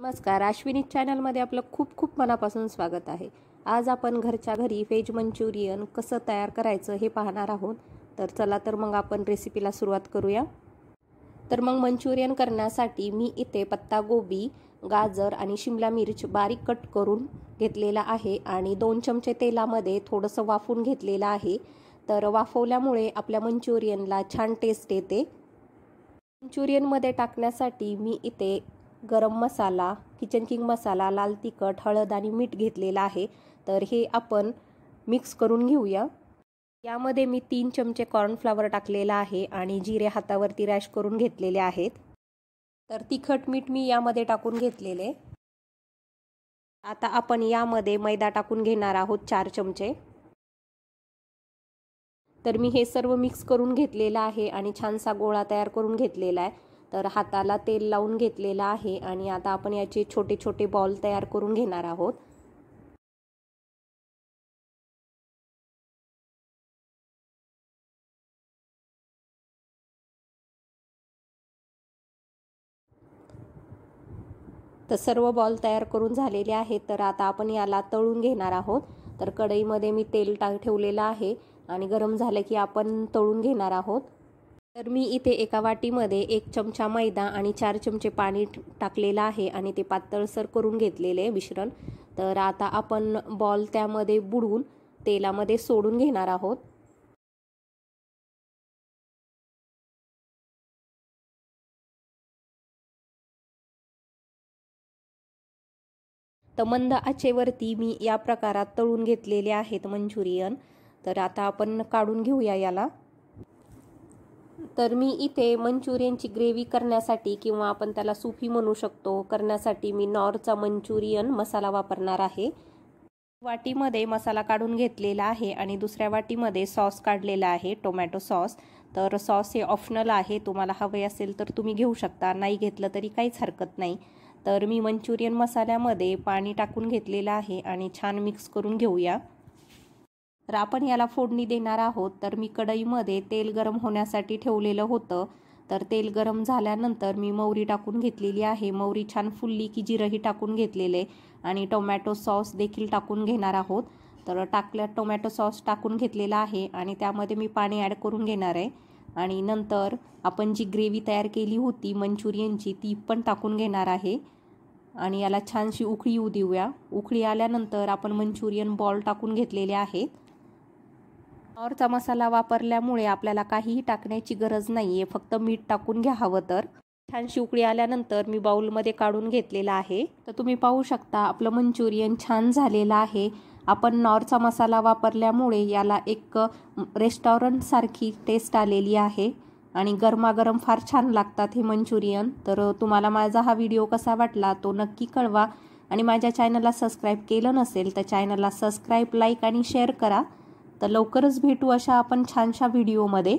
नमस्कार अश्विनी चॅनलमध्ये आपलं खूप खूप मनापासून स्वागत आहे आज आपण घरच्या घरी व्हेज मंचुरियन कसं तयार करायचं हे पाहणार आहोत तर चला तर मग आपण रेसिपीला सुरुवात करूया तर मग मंचुरियन करण्यासाठी मी इथे पत्ता गोबी गाजर आणि शिमला मिरच बारीक कट करून घेतलेला आहे आणि दोन चमचे तेलामध्ये थोडंसं वाफून घेतलेलं आहे तर वाफवल्यामुळे आपल्या मंचुरियनला छान टेस्ट येते मंचुरियनमध्ये टाकण्यासाठी मी इथे गरम मसाला किचन किंग मसाला लाल तिखट हळद आणि मीठ घेतलेलं आहे तर हे आपण मिक्स करून घेऊया यामध्ये मी तीन चमचे कॉर्नफ्लावर टाकलेला आहे आणि जिरे हातावरती रॅश करून घेतलेले आहेत तर तिखट मीठ मी यामध्ये टाकून घेतलेले आता आपण यामध्ये मैदा टाकून घेणार आहोत चार चमचे तर मी हे सर्व मिक्स करून घेतलेलं आहे आणि छानसा गोळा तयार करून घेतलेला आहे तर हाताला तेल लावून घेतलेलं आहे आणि आता आपण याचे छोटे छोटे बॉल तयार करून घेणार आहोत तर सर्व बॉल तयार करून झालेले आहेत तर आता आपण याला तळून घेणार आहोत तर कढईमध्ये मी तेल टाक ठेवलेलं आहे आणि गरम झालं की आपण तळून घेणार आहोत तर मी इथे एका वाटीमध्ये एक चमचा मैदा आणि चार चमचे पाणी टाकलेलं आहे आणि ते पातळसर करून घेतलेले मिश्रण तर आता आपण बॉल त्यामध्ये बुडवून तेलामध्ये सोडून घेणार आहोत तर मंद आचेवरती मी या प्रकारात तळून घेतलेले आहेत मंचुरियन तर आता आपण काढून घेऊया याला तर मी इथे मंचुरियनची ग्रेव्ही करण्यासाठी किंवा आपण त्याला सुफी म्हणू शकतो करण्यासाठी मी नॉर्थचा मंचुरियन मसाला वापरणार आहे वाटीमध्ये मसाला काढून घेतलेला आहे आणि दुसऱ्या वाटीमध्ये सॉस काढलेला आहे टोमॅटो सॉस तर सॉस हे ऑप्शनल आहे तुम्हाला हवे असेल तर तुम्ही घेऊ शकता नाही घेतलं तरी काहीच हरकत नाही तर मी मंचुरियन मसाल्यामध्ये पाणी टाकून घेतलेलं आहे आणि छान मिक्स करून घेऊया तर आपण याला फोडणी देणार आहोत तर मी कढईमध्ये तेल गरम होण्यासाठी ठेवलेलं होतं तर तेल गरम झाल्यानंतर मी मौरी टाकून घेतलेली आहे मौरी छान फुलली की जिरही टाकून घेतलेले आणि टोमॅटो सॉस देखील टाकून घेणार आहोत तर टाकल्या टोमॅटो सॉस टाकून घेतलेला आहे आणि त्यामध्ये मी पाणी ॲड करून घेणार आहे आणि नंतर आपण जी ग्रेव्ही तयार केली होती मंचुरियनची ती पण टाकून घेणार आहे आणि याला छानशी उकळी येऊ देऊया उकळी आल्यानंतर आपण मंचुरियन बॉल टाकून घेतलेले आहेत नॉरचा मसाला वापरल्यामुळे आपल्याला काहीही टाकण्याची गरज नाही आहे फक्त मीठ टाकून घ्या हवं तर छान शिवकळी आल्यानंतर मी बाउलमध्ये काढून घेतलेला आहे तर तुम्ही पाहू शकता आपलं मंचुरियन छान झालेलं आहे आपण नॉरचा मसाला वापरल्यामुळे याला एक रेस्टॉरंटसारखी टेस्ट आलेली आहे आणि गरमागरम फार छान लागतात हे मंचुरियन तर तुम्हाला माझा हा व्हिडिओ कसा वाटला तो नक्की कळवा आणि माझ्या चॅनलला सबस्क्राईब केलं नसेल तर चॅनलला सबस्क्राईब लाईक आणि शेअर करा तर लवकरच भेटू अशा आपण छानशा व्हिडिओमध्ये